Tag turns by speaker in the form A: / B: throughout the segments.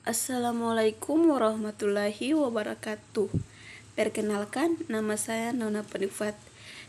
A: Assalamualaikum warahmatullahi wabarakatuh. Perkenalkan, nama saya Nona Penifat.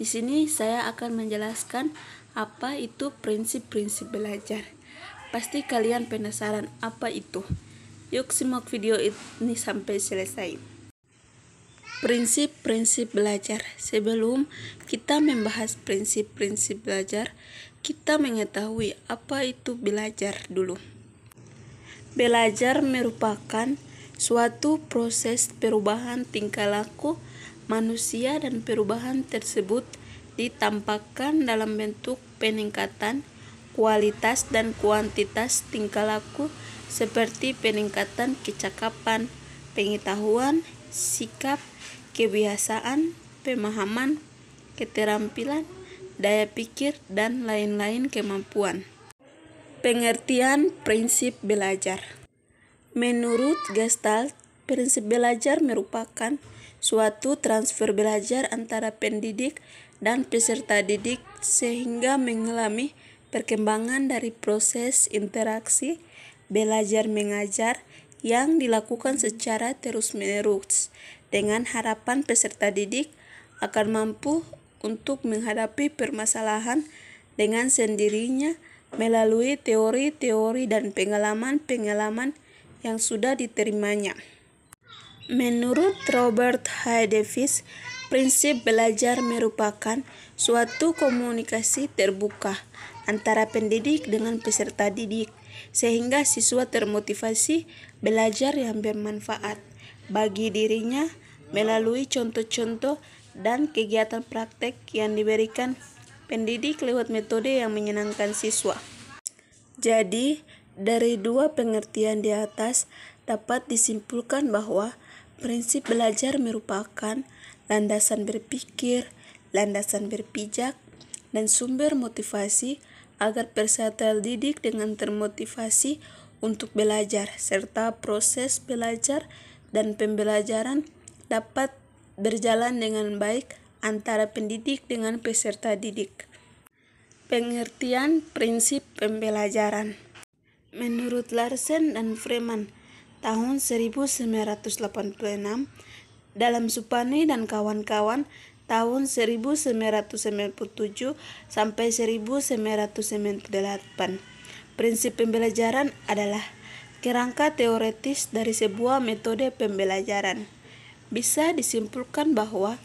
A: Di sini saya akan menjelaskan apa itu prinsip-prinsip belajar. Pasti kalian penasaran apa itu. Yuk simak video ini sampai selesai. Prinsip-prinsip belajar. Sebelum kita membahas prinsip-prinsip belajar, kita mengetahui apa itu belajar dulu. Belajar merupakan suatu proses perubahan tingkah laku manusia dan perubahan tersebut ditampakkan dalam bentuk peningkatan kualitas dan kuantitas tingkah laku seperti peningkatan kecakapan, pengetahuan, sikap, kebiasaan, pemahaman, keterampilan, daya pikir, dan lain-lain kemampuan. Pengertian prinsip belajar Menurut Gestalt, prinsip belajar merupakan suatu transfer belajar antara pendidik dan peserta didik sehingga mengalami perkembangan dari proses interaksi belajar mengajar yang dilakukan secara terus-menerus dengan harapan peserta didik akan mampu untuk menghadapi permasalahan dengan sendirinya melalui teori-teori dan pengalaman-pengalaman yang sudah diterimanya. Menurut Robert H. Davis, prinsip belajar merupakan suatu komunikasi terbuka antara pendidik dengan peserta didik, sehingga siswa termotivasi belajar yang bermanfaat bagi dirinya melalui contoh-contoh dan kegiatan praktek yang diberikan pendidik lewat metode yang menyenangkan siswa. Jadi, dari dua pengertian di atas dapat disimpulkan bahwa prinsip belajar merupakan landasan berpikir, landasan berpijak, dan sumber motivasi agar peserta didik dengan termotivasi untuk belajar, serta proses belajar dan pembelajaran dapat berjalan dengan baik antara pendidik dengan peserta didik. Pengertian prinsip pembelajaran Menurut Larsen dan Freeman, tahun 1986, dalam Supani dan kawan-kawan tahun 1997 sampai 1998. Prinsip pembelajaran adalah kerangka teoretis dari sebuah metode pembelajaran. Bisa disimpulkan bahwa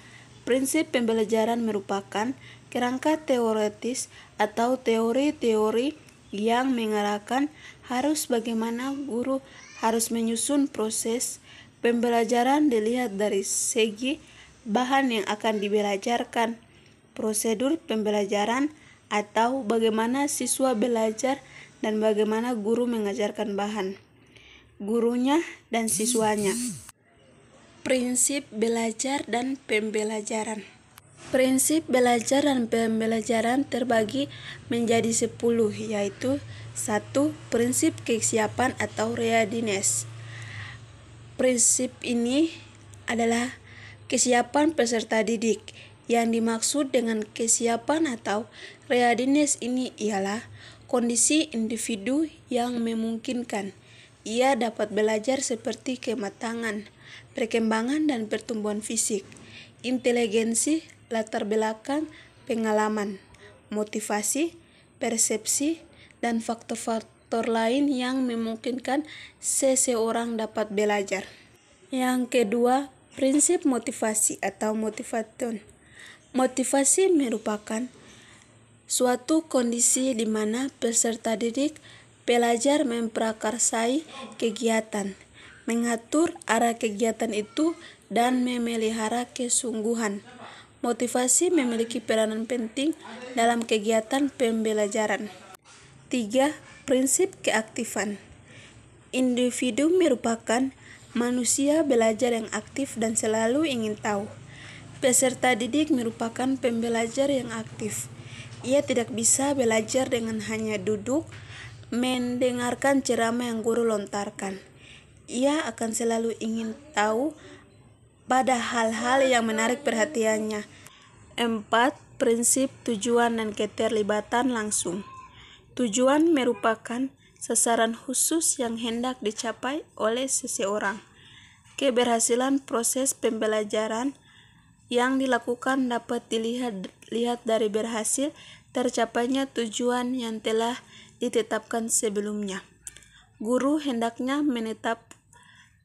A: Prinsip pembelajaran merupakan kerangka teoretis atau teori-teori yang mengarahkan harus bagaimana guru harus menyusun proses pembelajaran dilihat dari segi bahan yang akan dibelajarkan, prosedur pembelajaran atau bagaimana siswa belajar dan bagaimana guru mengajarkan bahan, gurunya dan siswanya. Prinsip belajar dan pembelajaran Prinsip belajar dan pembelajaran terbagi menjadi 10 yaitu satu Prinsip kesiapan atau readiness Prinsip ini adalah kesiapan peserta didik yang dimaksud dengan kesiapan atau readiness ini ialah kondisi individu yang memungkinkan ia dapat belajar seperti kematangan, perkembangan dan pertumbuhan fisik, inteligensi, latar belakang, pengalaman, motivasi, persepsi, dan faktor-faktor lain yang memungkinkan seseorang dapat belajar. Yang kedua, prinsip motivasi atau motivation. Motivasi merupakan suatu kondisi di mana peserta didik pelajar memprakarsai kegiatan, mengatur arah kegiatan itu, dan memelihara kesungguhan. Motivasi memiliki peranan penting dalam kegiatan pembelajaran. 3. Prinsip keaktifan. Individu merupakan manusia belajar yang aktif dan selalu ingin tahu. Peserta didik merupakan pembelajar yang aktif. Ia tidak bisa belajar dengan hanya duduk mendengarkan ceramah yang guru lontarkan ia akan selalu ingin tahu pada hal-hal yang menarik perhatiannya. empat Prinsip tujuan dan keterlibatan langsung. Tujuan merupakan sasaran khusus yang hendak dicapai oleh seseorang. Keberhasilan proses pembelajaran yang dilakukan dapat dilihat lihat dari berhasil tercapainya tujuan yang telah ditetapkan sebelumnya. Guru hendaknya menetap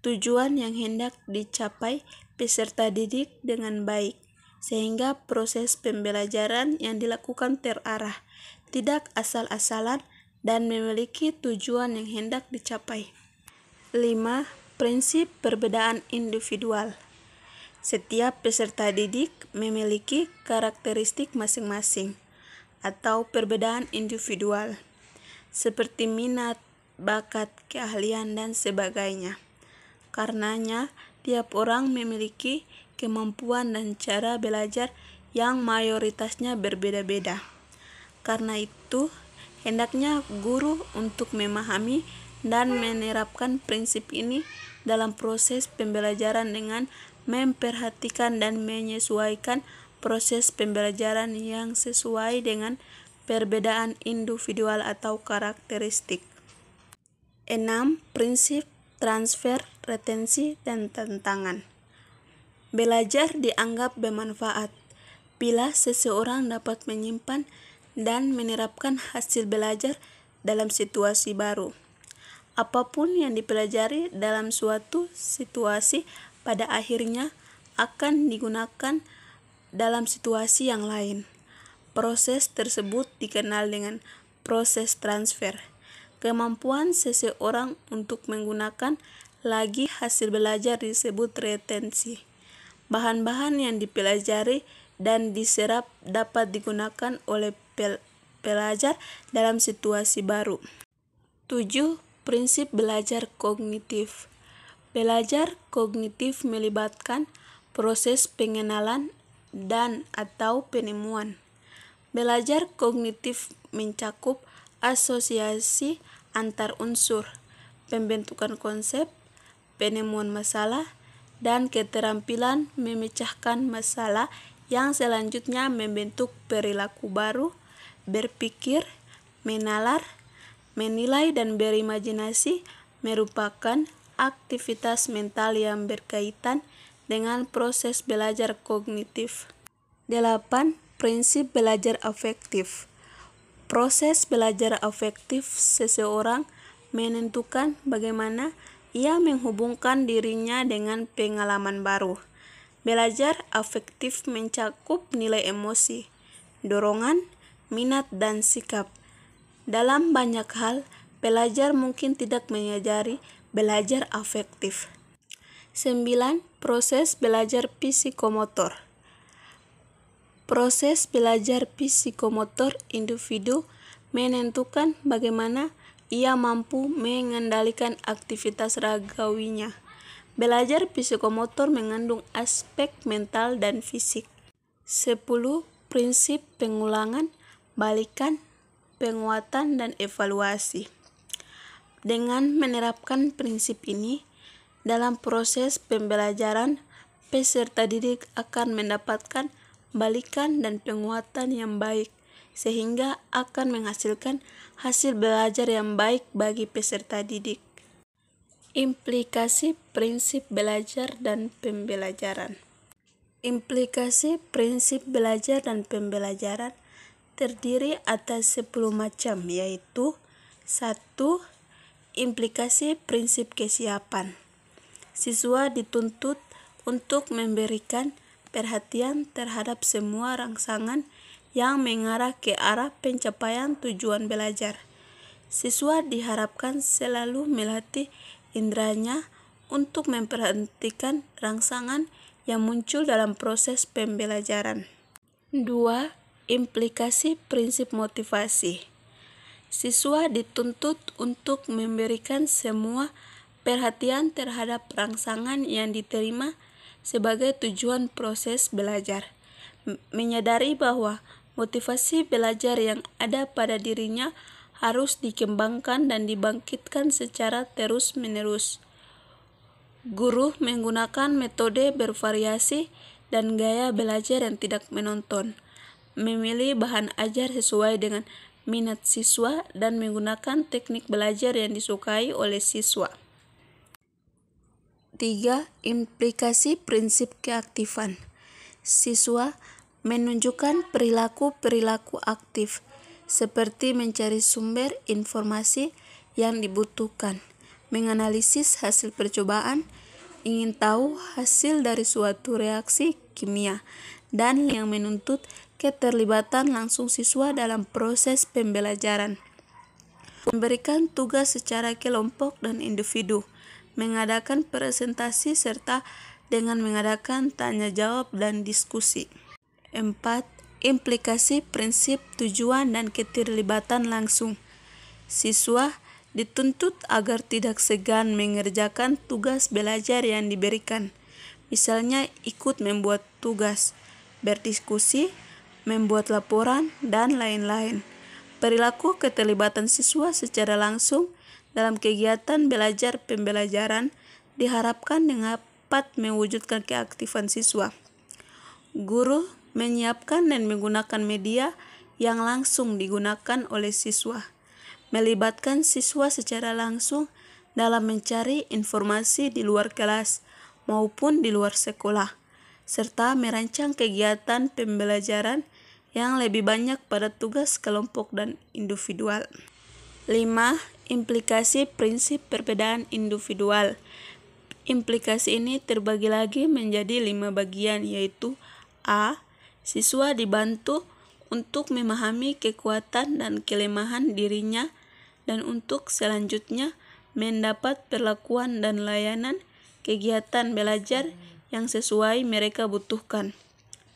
A: tujuan yang hendak dicapai peserta didik dengan baik, sehingga proses pembelajaran yang dilakukan terarah, tidak asal-asalan, dan memiliki tujuan yang hendak dicapai. 5. Prinsip perbedaan individual Setiap peserta didik memiliki karakteristik masing-masing atau perbedaan individual, seperti minat, bakat, keahlian, dan sebagainya. Karenanya, tiap orang memiliki kemampuan dan cara belajar yang mayoritasnya berbeda-beda. Karena itu, hendaknya guru untuk memahami dan menerapkan prinsip ini dalam proses pembelajaran dengan memperhatikan dan menyesuaikan proses pembelajaran yang sesuai dengan perbedaan individual atau karakteristik. 6. Prinsip transfer, retensi, dan tantangan. Belajar dianggap bermanfaat bila seseorang dapat menyimpan dan menerapkan hasil belajar dalam situasi baru. Apapun yang dipelajari dalam suatu situasi pada akhirnya akan digunakan dalam situasi yang lain. Proses tersebut dikenal dengan proses transfer. Kemampuan seseorang untuk menggunakan lagi hasil belajar disebut retensi. Bahan-bahan yang dipelajari dan diserap dapat digunakan oleh pel pelajar dalam situasi baru. 7. Prinsip belajar kognitif. Belajar kognitif melibatkan proses pengenalan dan atau penemuan. Belajar kognitif mencakup asosiasi antar unsur, pembentukan konsep, penemuan masalah, dan keterampilan memecahkan masalah yang selanjutnya membentuk perilaku baru, berpikir, menalar, menilai dan berimajinasi merupakan aktivitas mental yang berkaitan dengan proses belajar kognitif. 8. Prinsip belajar afektif Proses belajar afektif seseorang menentukan bagaimana ia menghubungkan dirinya dengan pengalaman baru. Belajar afektif mencakup nilai emosi, dorongan, minat, dan sikap. Dalam banyak hal, belajar mungkin tidak menyadari belajar afektif. 9. Proses belajar psikomotor Proses belajar psikomotor individu menentukan bagaimana ia mampu mengendalikan aktivitas ragawinya. Belajar psikomotor mengandung aspek mental dan fisik. 10. Prinsip pengulangan, balikan, penguatan, dan evaluasi. Dengan menerapkan prinsip ini, dalam proses pembelajaran, peserta didik akan mendapatkan balikan dan penguatan yang baik, sehingga akan menghasilkan hasil belajar yang baik bagi peserta didik. Implikasi prinsip belajar dan pembelajaran Implikasi prinsip belajar dan pembelajaran terdiri atas 10 macam yaitu 1. Implikasi prinsip kesiapan Siswa dituntut untuk memberikan perhatian terhadap semua rangsangan yang mengarah ke arah pencapaian tujuan belajar. Siswa diharapkan selalu melatih inderanya untuk memperhatikan rangsangan yang muncul dalam proses pembelajaran. 2. Implikasi prinsip motivasi. Siswa dituntut untuk memberikan semua perhatian terhadap rangsangan yang diterima sebagai tujuan proses belajar. Menyadari bahwa motivasi belajar yang ada pada dirinya harus dikembangkan dan dibangkitkan secara terus-menerus. Guru menggunakan metode bervariasi dan gaya belajar yang tidak menonton, memilih bahan ajar sesuai dengan minat siswa, dan menggunakan teknik belajar yang disukai oleh siswa. 3. Implikasi prinsip keaktifan. Siswa menunjukkan perilaku-perilaku aktif seperti mencari sumber informasi yang dibutuhkan, menganalisis hasil percobaan, ingin tahu hasil dari suatu reaksi kimia, dan yang menuntut keterlibatan langsung siswa dalam proses pembelajaran. Memberikan tugas secara kelompok dan individu mengadakan presentasi serta dengan mengadakan tanya jawab dan diskusi. 4. Implikasi prinsip tujuan dan keterlibatan langsung. Siswa dituntut agar tidak segan mengerjakan tugas belajar yang diberikan. Misalnya ikut membuat tugas, berdiskusi, membuat laporan, dan lain-lain. Perilaku keterlibatan siswa secara langsung dalam kegiatan belajar pembelajaran, diharapkan dapat mewujudkan keaktifan siswa. Guru menyiapkan dan menggunakan media yang langsung digunakan oleh siswa, melibatkan siswa secara langsung dalam mencari informasi di luar kelas maupun di luar sekolah, serta merancang kegiatan pembelajaran yang lebih banyak pada tugas kelompok dan individual. 5. Implikasi prinsip perbedaan individual. Implikasi ini terbagi lagi menjadi lima bagian yaitu A. Siswa dibantu untuk memahami kekuatan dan kelemahan dirinya dan untuk selanjutnya mendapat perlakuan dan layanan kegiatan belajar yang sesuai mereka butuhkan.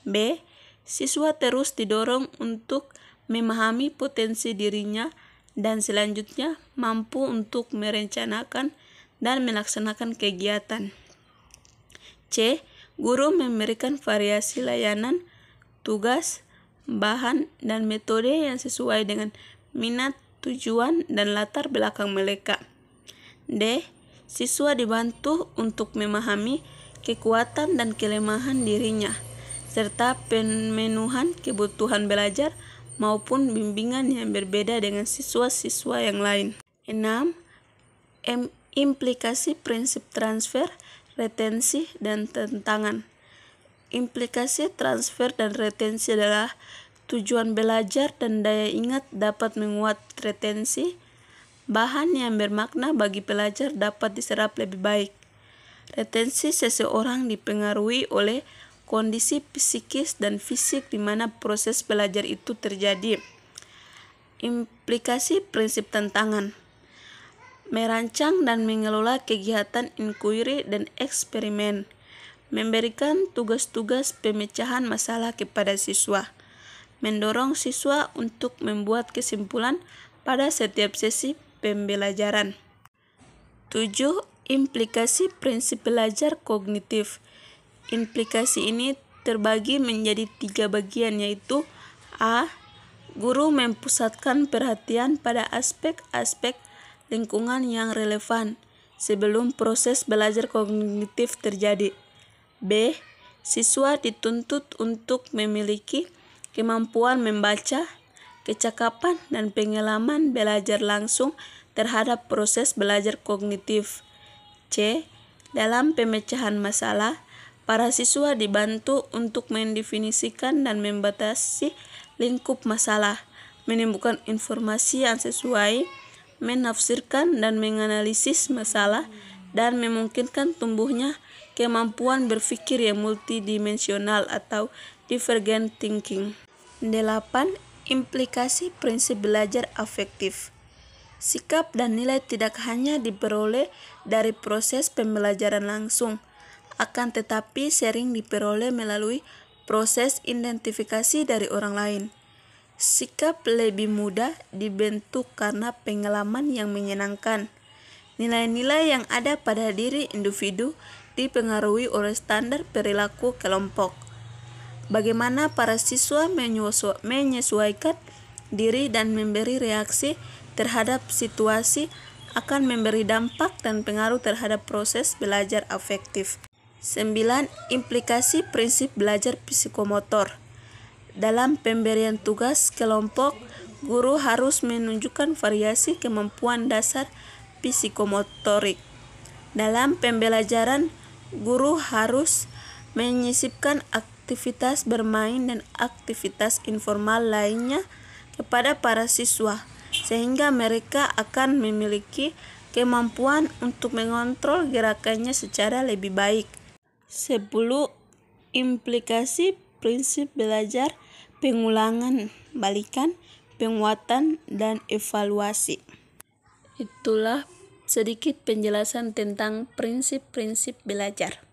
A: B. Siswa terus didorong untuk memahami potensi dirinya dan selanjutnya mampu untuk merencanakan dan melaksanakan kegiatan. C. Guru memberikan variasi layanan, tugas, bahan, dan metode yang sesuai dengan minat, tujuan, dan latar belakang mereka. D. Siswa dibantu untuk memahami kekuatan dan kelemahan dirinya, serta pemenuhan kebutuhan belajar maupun bimbingan yang berbeda dengan siswa-siswa yang lain. 6. implikasi prinsip transfer, retensi, dan tentangan. Implikasi transfer dan retensi adalah tujuan belajar dan daya ingat dapat menguat retensi, bahan yang bermakna bagi pelajar dapat diserap lebih baik. Retensi seseorang dipengaruhi oleh kondisi psikis dan fisik di mana proses belajar itu terjadi. Implikasi prinsip tantangan merancang dan mengelola kegiatan inquiry dan eksperimen, memberikan tugas-tugas pemecahan masalah kepada siswa, mendorong siswa untuk membuat kesimpulan pada setiap sesi pembelajaran. 7. Implikasi prinsip belajar kognitif Implikasi ini terbagi menjadi tiga bagian yaitu A. Guru mempusatkan perhatian pada aspek-aspek lingkungan yang relevan sebelum proses belajar kognitif terjadi. B. Siswa dituntut untuk memiliki kemampuan membaca, kecakapan, dan pengalaman belajar langsung terhadap proses belajar kognitif. C. Dalam pemecahan masalah, Para siswa dibantu untuk mendefinisikan dan membatasi lingkup masalah, menimbulkan informasi yang sesuai, menafsirkan dan menganalisis masalah, dan memungkinkan tumbuhnya kemampuan berpikir yang multidimensional atau divergent thinking. 8. Implikasi prinsip belajar afektif Sikap dan nilai tidak hanya diperoleh dari proses pembelajaran langsung, akan tetapi sering diperoleh melalui proses identifikasi dari orang lain. Sikap lebih mudah dibentuk karena pengalaman yang menyenangkan. Nilai-nilai yang ada pada diri individu dipengaruhi oleh standar perilaku kelompok. Bagaimana para siswa menyesuaikan diri dan memberi reaksi terhadap situasi akan memberi dampak dan pengaruh terhadap proses belajar afektif. 9. Implikasi prinsip belajar psikomotor. Dalam pemberian tugas kelompok, guru harus menunjukkan variasi kemampuan dasar psikomotorik. Dalam pembelajaran, guru harus menyisipkan aktivitas bermain dan aktivitas informal lainnya kepada para siswa, sehingga mereka akan memiliki kemampuan untuk mengontrol gerakannya secara lebih baik. 10 implikasi prinsip belajar pengulangan, balikan, penguatan dan evaluasi. Itulah sedikit penjelasan tentang prinsip-prinsip belajar.